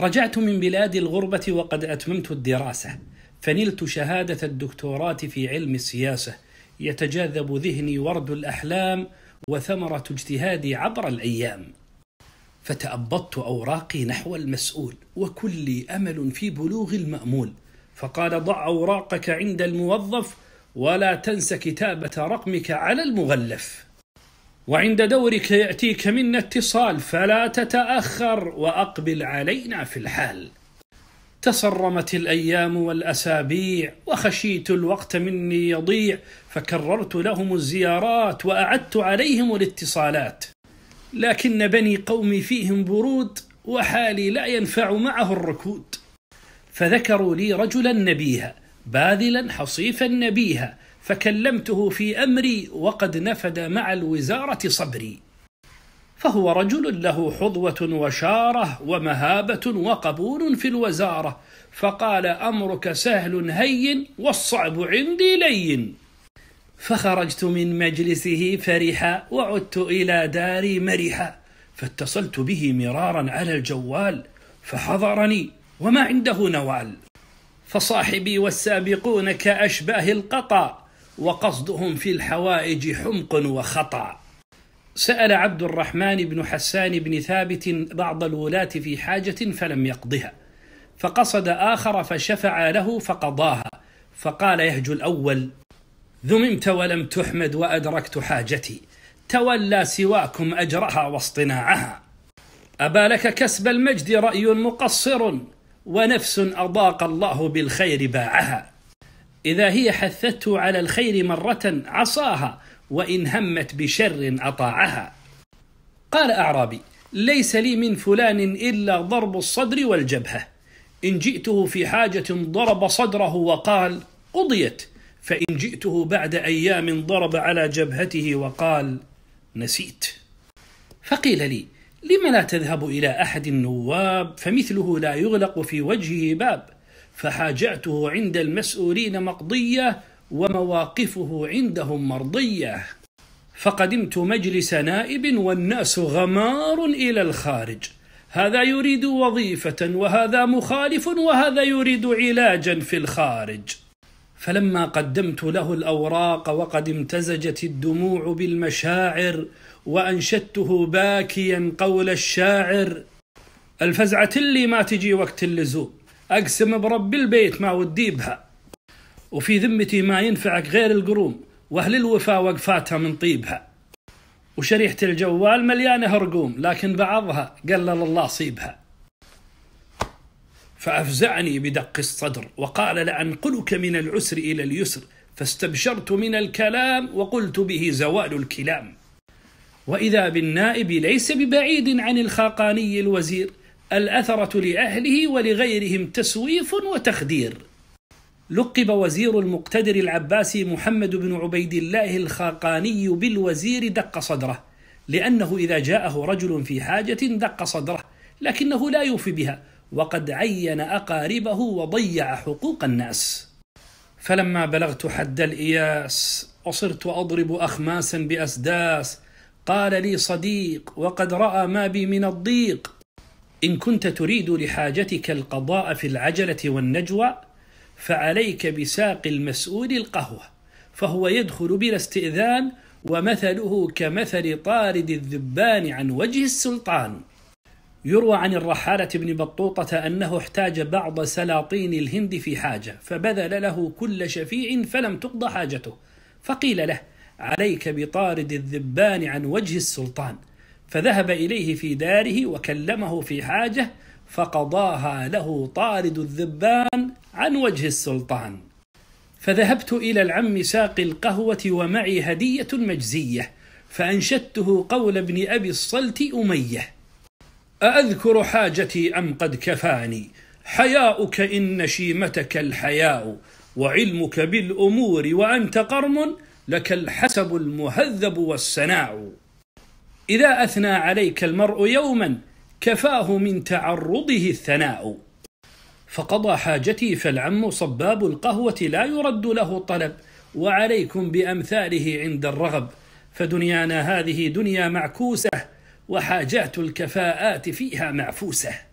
رجعت من بلاد الغربة وقد أتممت الدراسة فنلت شهادة الدكتوراه في علم السياسة يتجاذب ذهني ورد الأحلام وثمرة اجتهادي عبر الأيام فتأبطت أوراقي نحو المسؤول وكلي أمل في بلوغ المأمول فقال ضع أوراقك عند الموظف ولا تنس كتابة رقمك على المغلف وعند دورك يأتيك منا اتصال فلا تتأخر وأقبل علينا في الحال تصرمت الأيام والأسابيع وخشيت الوقت مني يضيع فكررت لهم الزيارات وأعدت عليهم الاتصالات لكن بني قومي فيهم برود وحالي لا ينفع معه الركود فذكروا لي رجلا نبيها باذلا حصيفا نبيها فكلمته في امري وقد نفد مع الوزاره صبري فهو رجل له حظوه وشاره ومهابه وقبول في الوزاره فقال امرك سهل هين والصعب عندي لين فخرجت من مجلسه فرحا وعدت الى داري مرحا فاتصلت به مرارا على الجوال فحضرني وما عنده نوال فصاحبي والسابقون كاشباه القطا وقصدهم في الحوائج حمق وخطأ سأل عبد الرحمن بن حسان بن ثابت بعض الولاة في حاجة فلم يقضها فقصد آخر فشفع له فقضاها فقال يهجو الأول ذممت ولم تحمد وأدركت حاجتي تولى سواكم أجرها واصطناعها أبا لك كسب المجد رأي مقصر ونفس أضاق الله بالخير باعها إذا هي حثته على الخير مرة عصاها وإن همت بشر أطاعها قال أعرابي ليس لي من فلان إلا ضرب الصدر والجبهة إن جئته في حاجة ضرب صدره وقال قضيت فإن جئته بعد أيام ضرب على جبهته وقال نسيت فقيل لي لم لا تذهب إلى أحد النواب فمثله لا يغلق في وجهه باب فحاجعته عند المسؤولين مقضية ومواقفه عندهم مرضية فقدمت مجلس نائب والناس غمار إلى الخارج هذا يريد وظيفة وهذا مخالف وهذا يريد علاجا في الخارج فلما قدمت له الأوراق وقد امتزجت الدموع بالمشاعر وأنشدته باكيا قول الشاعر الفزعة اللي ما تجي وقت اللزوم أقسم برب البيت ما ودي بها وفي ذمتي ما ينفعك غير القروم وأهل الوفا وقفاتها من طيبها وشريحة الجوال مليانة هرقوم لكن بعضها قلل الله صيبها فأفزعني بدق الصدر وقال لأنقلك من العسر إلى اليسر فاستبشرت من الكلام وقلت به زوال الكلام وإذا بالنائب ليس ببعيد عن الخاقاني الوزير الأثرة لأهله ولغيرهم تسويف وتخدير لقب وزير المقتدر العباسي محمد بن عبيد الله الخاقاني بالوزير دق صدره لأنه إذا جاءه رجل في حاجة دق صدره لكنه لا يوفي بها وقد عين أقاربه وضيع حقوق الناس فلما بلغت حد الإياس وصرت أضرب أخماسا بأسداس قال لي صديق وقد رأى ما بي من الضيق إن كنت تريد لحاجتك القضاء في العجلة والنجوى فعليك بساق المسؤول القهوة فهو يدخل بلا استئذان ومثله كمثل طارد الذبان عن وجه السلطان يروى عن الرحالة بن بطوطة أنه احتاج بعض سلاطين الهند في حاجة فبذل له كل شفيع فلم تقضى حاجته فقيل له عليك بطارد الذبان عن وجه السلطان فذهب إليه في داره وكلمه في حاجة فقضاها له طارد الذبان عن وجه السلطان فذهبت إلى العم ساقي القهوة ومعي هدية مجزية فأنشدته قول ابن أبي الصلت أمية أأذكر حاجتي أم قد كفاني حياؤك إن شيمتك الحياء وعلمك بالأمور وأنت قرم لك الحسب المهذب والسناء إذا أثنى عليك المرء يوما كفاه من تعرضه الثناء فقضى حاجتي فالعم صباب القهوة لا يرد له طلب وعليكم بأمثاله عند الرغب فدنيانا هذه دنيا معكوسة وحاجات الكفاءات فيها معفوسه